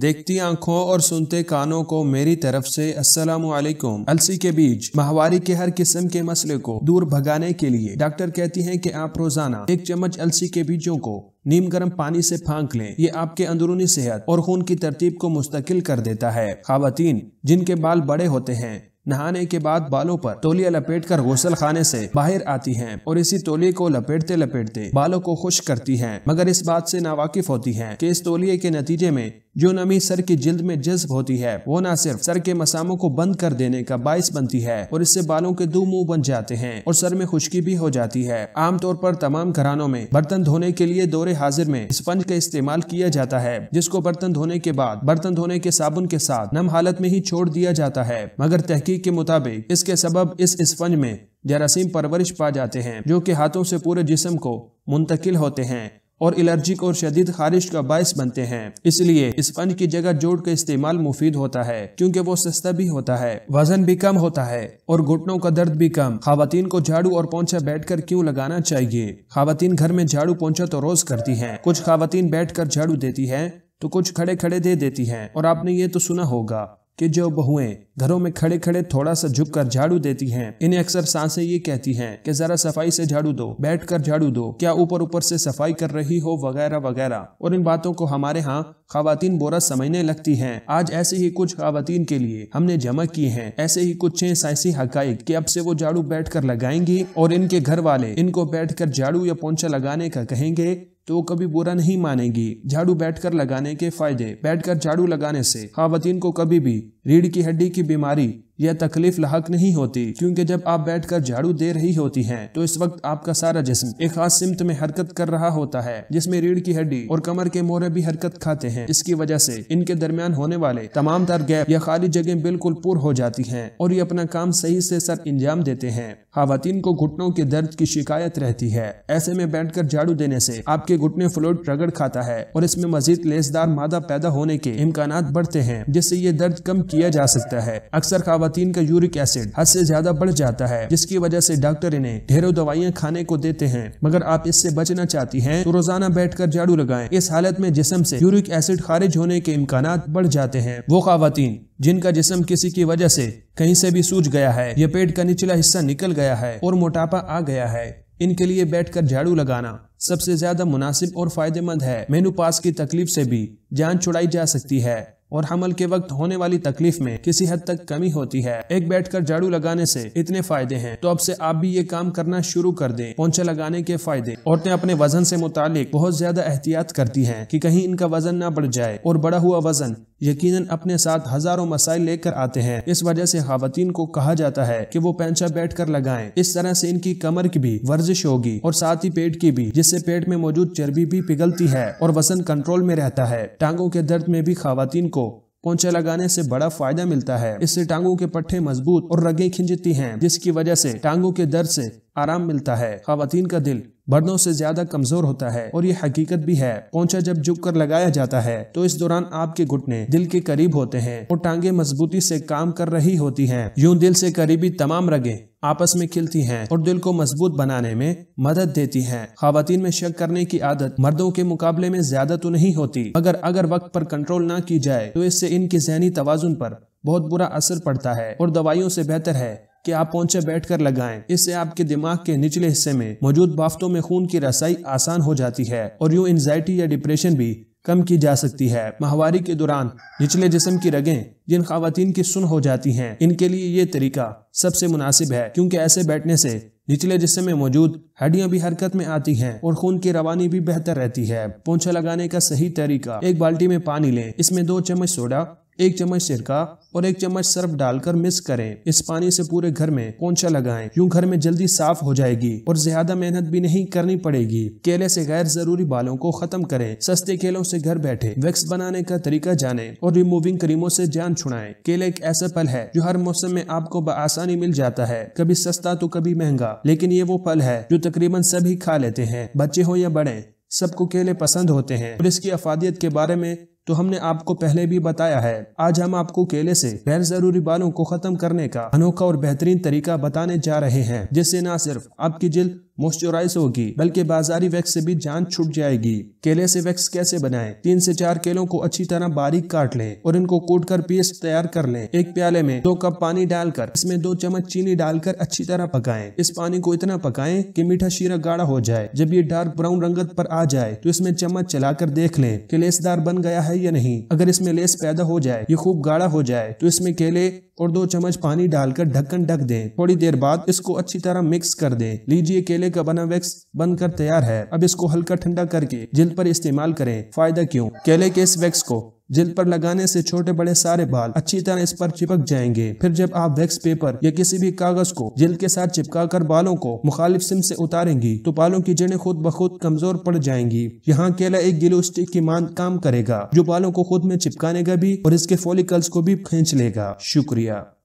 देखती आंखों और सुनते कानों को मेरी तरफ से अस्सलाम वालेकुम अलसी के बीज माहवारी के हर किस्म के मसले को दूर भगाने के लिए डॉक्टर कहती हैं कि आप रोजाना एक चम्मच अलसी के बीजों को नीम गर्म पानी से फांक लें ये आपके अंदरूनी सेहत और खून की तरतीब को मुस्तकिल कर देता है खातन जिनके बाल बड़े होते हैं नहाने के बाद बालों पर तोलिया लपेट कर गौसल खाने से बाहर आती हैं और इसी तोलिए को लपेटते लपेटते बालों को खुश करती हैं मगर इस बात से नावाकिफ होती हैं कि इस तोलिए के नतीजे में जो नमी सर की जिल्द में जज्ब होती है वो न सिर्फ सर के मसामों को बंद कर देने का बायस बनती है और इससे बालों के दो मुंह बन जाते हैं और सर में खुश्की भी हो जाती है आमतौर पर तमाम घरानों में बर्तन धोने के लिए दौरे हाजिर में स्पंज का इस्तेमाल किया जाता है जिसको बर्तन धोने के बाद बर्तन धोने के साबुन के साथ नम हालत में ही छोड़ दिया जाता है मगर तहकीक के मुताबिक इसके सबब इस स्पंज में जरासीम परवरिश पा जाते हैं जो कि हाथों से पूरे जिस्म को मुंतकिल होते हैं और एलर्जिक और शदीद खारिश का बायस बनते हैं इसलिए स्पंज की जगह जोड़ का इस्तेमाल मुफीद होता है क्योंकि वो सस्ता भी होता है वजन भी कम होता है और घुटनों का दर्द भी कम खातन को झाड़ू और पोंछा बैठ कर क्यूँ लगाना चाहिए खातन घर में झाड़ू पोंछा तो रोज करती है कुछ खातन बैठ कर झाड़ू देती है तो कुछ खड़े खड़े दे देती है और आपने ये तो सुना होगा कि जो बहुएं घरों में खड़े खड़े थोड़ा सा झुक कर झाड़ू देती हैं इन्हें अक्सर सांसें ये कहती हैं कि जरा सफाई से झाड़ू दो बैठ कर झाड़ू दो क्या ऊपर ऊपर से सफाई कर रही हो वगैरह वगैरह और इन बातों को हमारे यहाँ खातन बोरा समझने लगती हैं आज ऐसे ही कुछ खातन के लिए हमने जमा किए हैं ऐसे ही कुछ साइसी साइंसी की अब से वो झाड़ू बैठ कर लगाएंगी और इनके घर वाले इनको बैठ कर झाड़ू या पोंछा लगाने का कहेंगे तो कभी बुरा नहीं मानेगी झाड़ू बैठकर लगाने के फायदे बैठकर झाड़ू लगाने से खातन को कभी भी रीढ़ की हड्डी की बीमारी यह तकलीफ लाक नहीं होती क्योंकि जब आप बैठकर झाड़ू दे रही होती हैं तो इस वक्त आपका सारा जिस्म एक खास सिमत में हरकत कर रहा होता है जिसमें रीढ़ की हड्डी और कमर के मोरे भी हरकत खाते हैं इसकी वजह से इनके दरमियान होने वाले तमाम तर गैप या खाली जगह बिल्कुल पुर हो जाती है और ये अपना काम सही से सर अंजाम देते हैं खातन को घुटनों के दर्द की शिकायत रहती है ऐसे में बैठ झाड़ू देने ऐसी आपके घुटने फ्लोट रगड़ खाता है और इसमें मजीद लेसदार मादा पैदा होने के इम्कान बढ़ते हैं जिससे ये दर्द कम किया जा सकता है अक्सर खावा खातन का यूरिक एसिड हद से ज्यादा बढ़ जाता है जिसकी वजह से डॉक्टर इन्हें ढेरों दवाइयाँ खाने को देते हैं मगर आप इससे बचना चाहती है तो रोजाना बैठ कर झाड़ू लगाए इस हालत में जिसम से यूरिक एसिड खारिज होने के इम्कान बढ़ जाते हैं वो खातन जिनका जिसम किसी की वजह से कहीं से भी सूझ गया है या पेट का निचला हिस्सा निकल गया है और मोटापा आ गया है इनके लिए बैठकर झाड़ू लगाना सबसे ज्यादा मुनासिब और फायदेमंद है मेनू पास की तकलीफ से भी जान छुड़ाई जा सकती है और हमल के वक्त होने वाली तकलीफ में किसी हद तक कमी होती है एक बैठकर झाड़ू लगाने से इतने फायदे हैं तो अब से आप भी ये काम करना शुरू कर दें पोंछा लगाने के फायदे औरतें अपने वजन से मुतालिक बहुत ज्यादा एहतियात करती हैं कि कहीं इनका वजन ना बढ़ जाए और बड़ा हुआ वजन यकीनन अपने साथ हजारों मसाइल लेकर आते हैं इस वजह से खातन को कहा जाता है कि वो पैंचा बैठ कर लगाएं इस तरह से इनकी कमर की भी वर्जिश होगी और साथ ही पेट की भी जिससे पेट में मौजूद चर्बी भी पिघलती है और वसन कंट्रोल में रहता है टांगों के दर्द में भी खातन को पोंचा लगाने से बड़ा फायदा मिलता है इससे टांगों के पट्टे मजबूत और रगे खिंचती हैं जिसकी वजह से टांगों के दर्द से आराम मिलता है खातन का दिल मर्दों से ज्यादा कमजोर होता है और ये हकीकत भी है पोंछा जब झुक कर लगाया जाता है तो इस दौरान आपके घुटने दिल के करीब होते हैं और टांगे मजबूती से काम कर रही होती हैं। यूं दिल से करीबी तमाम रगे आपस में खिलती हैं और दिल को मजबूत बनाने में मदद देती हैं। खातन में शक करने की आदत मर्दों के मुकाबले में ज्यादा तो नहीं होती मगर अगर वक्त पर कंट्रोल ना की जाए तो इससे इनके जहनी तोजुन पर बहुत बुरा असर पड़ता है और दवाइयों से बेहतर है कि आप पहुंचे बैठकर लगाएं इससे आपके दिमाग के निचले हिस्से में मौजूद बाफ्तों में खून की रसाई आसान हो जाती है और यूं एंजाइटी या डिप्रेशन भी कम की जा सकती है माहवारी के दौरान निचले जिसम की रगें जिन खातन की सुन हो जाती हैं इनके लिए ये तरीका सबसे मुनासिब है क्योंकि ऐसे बैठने से निचले जिसम में मौजूद हड्डियां भी हरकत में आती हैं और खून की रवानी भी बेहतर रहती है पोंछा लगाने का सही तरीका एक बाल्टी में पानी लें इसमें दो चम्मच सोडा एक चम्मच सिरका और एक चम्मच सर्फ डालकर मिक्स करें इस पानी से पूरे घर में पोंछा लगाएं यूं घर में जल्दी साफ हो जाएगी और ज्यादा मेहनत भी नहीं करनी पड़ेगी केले से गैर जरूरी बालों को खत्म करें सस्ते केलों से घर बैठे वैक्स बनाने का तरीका जाने और रिमूविंग क्रीमों से जान छुड़ाएं केले एक ऐसा फल है जो हर मौसम में आपको आसानी मिल जाता है कभी सस्ता तो कभी महंगा लेकिन ये वो फल है जो तकरीबन सभी खा लेते हैं बच्चे हो या बड़े सबको केले पसंद होते हैं और इसकी अफादियत के बारे में तो हमने आपको पहले भी बताया है आज हम आपको केले से गैर जरूरी बालों को खत्म करने का अनोखा और बेहतरीन तरीका बताने जा रहे हैं जिससे न सिर्फ आपकी जिल्द मॉइस्चराइज होगी बल्कि बाजारी वैक्स से भी जान छूट जाएगी केले से वैक्स कैसे बनाएं? तीन से चार केलों को अच्छी तरह बारीक काट लें और इनको कूट कर पेस्ट तैयार कर लें एक प्याले में दो कप पानी डालकर इसमें दो चम्मच चीनी डालकर अच्छी तरह पकाएं इस पानी को इतना पकाएं कि मीठा शीरा गाढ़ा हो जाए जब ये डार्क ब्राउन रंगत पर आ जाए तो इसमें चम्मच कर देख लें कि लेसदार बन गया है या नहीं अगर इसमें लेस पैदा हो जाए ये खूब गाढ़ा हो जाए तो इसमें केले और दो चम्मच पानी डालकर ढक्कन ढक दें थोड़ी देर बाद इसको अच्छी तरह मिक्स कर दें लीजिए केले का बना वैक्स बनकर तैयार है अब इसको हल्का ठंडा करके जिल पर इस्तेमाल करें फायदा क्यों केले के इस वैक्स को जिल पर लगाने से छोटे बड़े सारे बाल अच्छी तरह इस पर चिपक जाएंगे फिर जब आप वैक्स पेपर या किसी भी कागज को जिल के साथ चिपका कर बालों को मुखालिफ सिम से उतारेंगी तो बालों की जड़ें खुद ब खुद कमजोर पड़ जाएंगी यहाँ केला एक गिलो स्टिक की मान काम करेगा जो बालों को खुद में चिपकाने का भी और इसके फोलिकल्स को भी खींच लेगा शुक्रिया